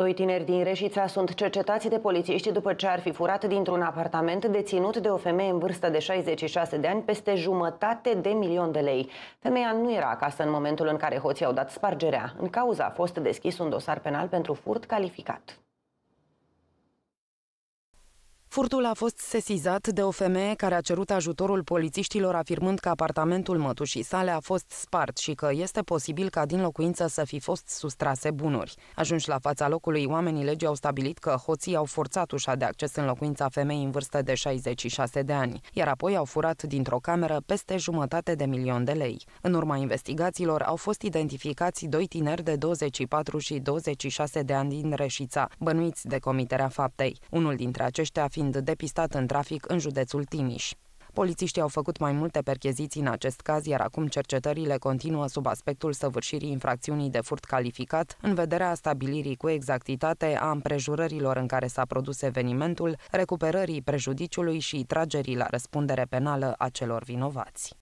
Doi tineri din Reșița sunt cercetați de polițiști după ce ar fi furat dintr-un apartament deținut de o femeie în vârstă de 66 de ani peste jumătate de milion de lei. Femeia nu era acasă în momentul în care hoții au dat spargerea. În cauza a fost deschis un dosar penal pentru furt calificat. Furtul a fost sesizat de o femeie care a cerut ajutorul polițiștilor afirmând că apartamentul mătușii sale a fost spart și că este posibil ca din locuință să fi fost sustrase bunuri. Ajunși la fața locului, oamenii legii au stabilit că hoții au forțat ușa de acces în locuința femeii în vârstă de 66 de ani, iar apoi au furat dintr-o cameră peste jumătate de milion de lei. În urma investigațiilor au fost identificați doi tineri de 24 și 26 de ani din Reșița, bănuiți de comiterea faptei. Unul dintre aceștia fiind fiind depistat în trafic în județul Timiș. Polițiștii au făcut mai multe percheziții în acest caz, iar acum cercetările continuă sub aspectul săvârșirii infracțiunii de furt calificat, în vederea stabilirii cu exactitate a împrejurărilor în care s-a produs evenimentul, recuperării prejudiciului și tragerii la răspundere penală a celor vinovați.